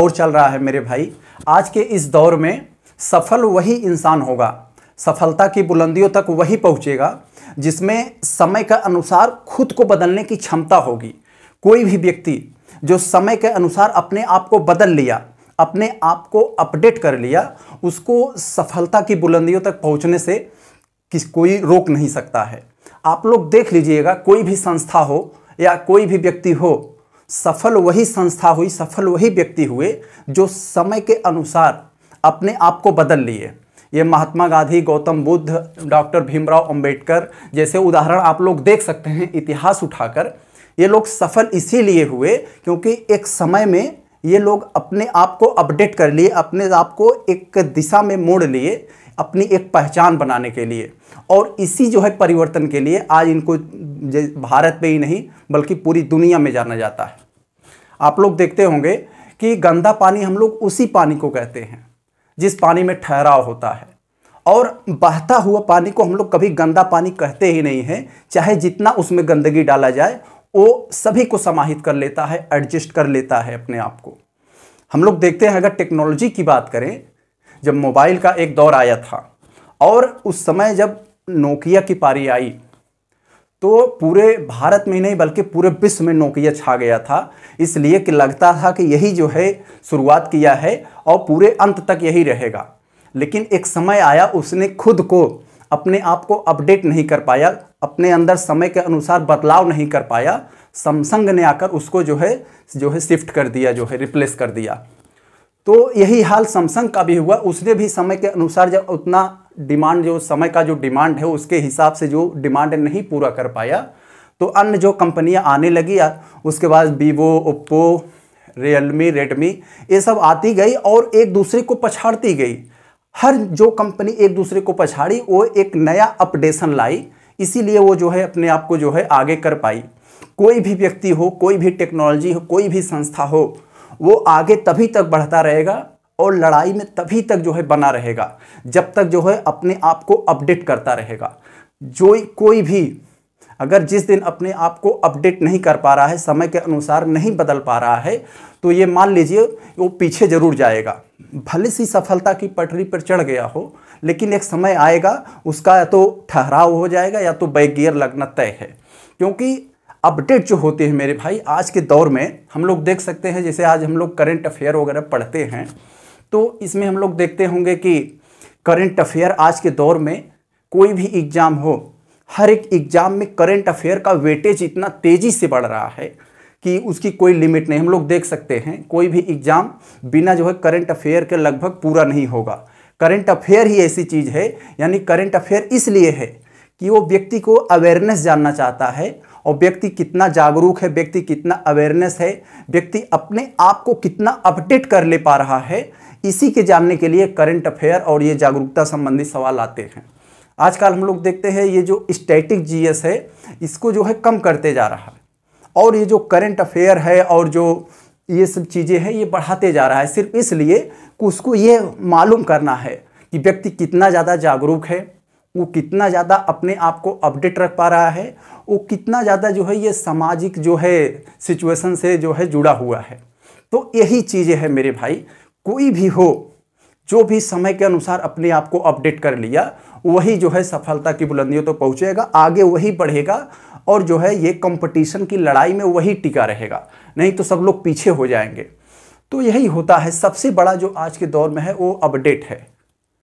दौर चल रहा है मेरे भाई आज के इस दौर में सफल वही इंसान होगा सफलता की बुलंदियों तक वही पहुंचेगा जिसमें समय के अनुसार खुद को बदलने की क्षमता होगी कोई भी व्यक्ति जो समय के अनुसार अपने आप को बदल लिया अपने आप को अपडेट कर लिया उसको सफलता की बुलंदियों तक पहुंचने से किस कोई रोक नहीं सकता है आप लोग देख लीजिएगा कोई भी संस्था हो या कोई भी व्यक्ति हो सफल वही संस्था हुई सफल वही व्यक्ति हुए जो समय के अनुसार अपने आप को बदल लिए ये महात्मा गांधी गौतम बुद्ध डॉक्टर भीमराव अंबेडकर जैसे उदाहरण आप लोग देख सकते हैं इतिहास उठाकर ये लोग सफल इसीलिए हुए क्योंकि एक समय में ये लोग अपने आप को अपडेट कर लिए अपने आप को एक दिशा में मोड़ लिए अपनी एक पहचान बनाने के लिए और इसी जो है परिवर्तन के लिए आज इनको भारत में ही नहीं बल्कि पूरी दुनिया में जाना जाता है आप लोग देखते होंगे कि गंदा पानी हम लोग उसी पानी को कहते हैं जिस पानी में ठहराव होता है और बहता हुआ पानी को हम लोग कभी गंदा पानी कहते ही नहीं हैं चाहे जितना उसमें गंदगी डाला जाए वो सभी को समाहित कर लेता है एडजस्ट कर लेता है अपने आप को हम लोग देखते हैं अगर टेक्नोलॉजी की बात करें जब मोबाइल का एक दौर आया था और उस समय जब नोकिया की पारी आई तो पूरे भारत में नहीं बल्कि पूरे विश्व में नोकिया छा गया था इसलिए कि लगता था कि यही जो है शुरुआत किया है और पूरे अंत तक यही रहेगा लेकिन एक समय आया उसने खुद को अपने आप को अपडेट नहीं कर पाया अपने अंदर समय के अनुसार बदलाव नहीं कर पाया समसंग ने आकर उसको जो है जो है शिफ्ट कर दिया जो है रिप्लेस कर दिया तो यही हाल सैमसंग का भी हुआ उसने भी समय के अनुसार जब उतना डिमांड जो समय का जो डिमांड है उसके हिसाब से जो डिमांड नहीं पूरा कर पाया तो अन्य जो कंपनियां आने लगी उसके बाद वीवो ओप्पो रियलमी रेडमी ये सब आती गई और एक दूसरे को पछाड़ती गई हर जो कंपनी एक दूसरे को पछाड़ी वो एक नया अपडेशन लाई इसीलिए वो जो है अपने आप को जो है आगे कर पाई कोई भी व्यक्ति हो कोई भी टेक्नोलॉजी हो कोई भी संस्था हो वो आगे तभी तक बढ़ता रहेगा और लड़ाई में तभी तक जो है बना रहेगा जब तक जो है अपने आप को अपडेट करता रहेगा जो कोई भी अगर जिस दिन अपने आप को अपडेट नहीं कर पा रहा है समय के अनुसार नहीं बदल पा रहा है तो ये मान लीजिए वो पीछे ज़रूर जाएगा भले सी सफलता की पटरी पर चढ़ गया हो लेकिन एक समय आएगा उसका या तो ठहराव हो जाएगा या तो बैक गियर लगना तय है क्योंकि अपडेट जो होते हैं मेरे भाई आज के दौर में हम लोग देख सकते हैं जैसे आज हम लोग करंट अफेयर वगैरह पढ़ते हैं तो इसमें हम लोग देखते होंगे कि करंट अफेयर आज के दौर में कोई भी एग्ज़ाम हो हर एक एग्ज़ाम में करंट अफेयर का वेटेज इतना तेज़ी से बढ़ रहा है कि उसकी कोई लिमिट नहीं हम लोग देख सकते हैं कोई भी एग्ज़ाम बिना जो है करंट अफेयर के लगभग पूरा नहीं होगा करंट अफेयर ही ऐसी चीज़ है यानी करंट अफेयर इसलिए है कि वो व्यक्ति को अवेयरनेस जानना चाहता है और व्यक्ति कितना जागरूक है व्यक्ति कितना अवेयरनेस है व्यक्ति अपने आप को कितना अपडेट कर ले पा रहा है इसी के जानने के लिए करंट अफेयर और ये जागरूकता संबंधी सवाल आते हैं आजकल हम लोग देखते हैं ये जो स्टैटिक जीएस है इसको जो है कम करते जा रहा है और ये जो करंट अफेयर है और जो ये सब चीज़ें हैं ये बढ़ाते जा रहा है सिर्फ इसलिए कि उसको ये मालूम करना है कि व्यक्ति कितना ज़्यादा जागरूक है वो कितना ज़्यादा अपने आप को अपडेट रख पा रहा है वो कितना ज़्यादा जो है ये सामाजिक जो है सिचुएशन से जो है जुड़ा हुआ है तो यही चीज़ें हैं मेरे भाई कोई भी हो जो भी समय के अनुसार अपने आप को अपडेट कर लिया वही जो है सफलता की बुलंदियों तो पहुँचेगा आगे वही बढ़ेगा और जो है ये कंपटीशन की लड़ाई में वही टिका रहेगा नहीं तो सब लोग पीछे हो जाएंगे तो यही होता है सबसे बड़ा जो आज के दौर में है वो अपडेट है